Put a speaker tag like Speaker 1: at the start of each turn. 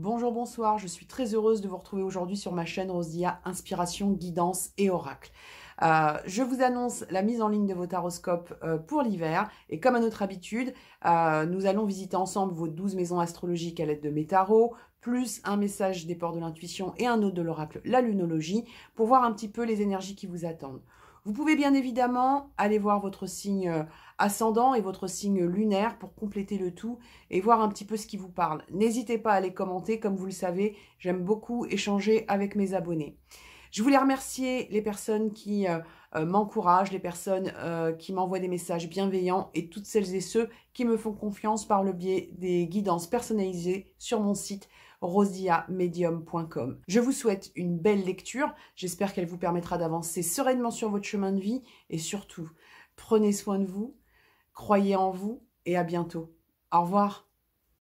Speaker 1: Bonjour, bonsoir, je suis très heureuse de vous retrouver aujourd'hui sur ma chaîne Rosia Inspiration, Guidance et Oracle. Euh, je vous annonce la mise en ligne de vos taroscopes euh, pour l'hiver. Et comme à notre habitude, euh, nous allons visiter ensemble vos 12 maisons astrologiques à l'aide de mes tarots, plus un message des ports de l'intuition et un autre de l'oracle, la lunologie, pour voir un petit peu les énergies qui vous attendent. Vous pouvez bien évidemment aller voir votre signe euh, ascendant et votre signe lunaire pour compléter le tout et voir un petit peu ce qui vous parle. N'hésitez pas à les commenter, comme vous le savez, j'aime beaucoup échanger avec mes abonnés. Je voulais remercier les personnes qui euh, euh, m'encouragent, les personnes euh, qui m'envoient des messages bienveillants et toutes celles et ceux qui me font confiance par le biais des guidances personnalisées sur mon site rosiamedium.com. Je vous souhaite une belle lecture, j'espère qu'elle vous permettra d'avancer sereinement sur votre chemin de vie et surtout, prenez soin de vous, croyez en vous et à bientôt. Au revoir.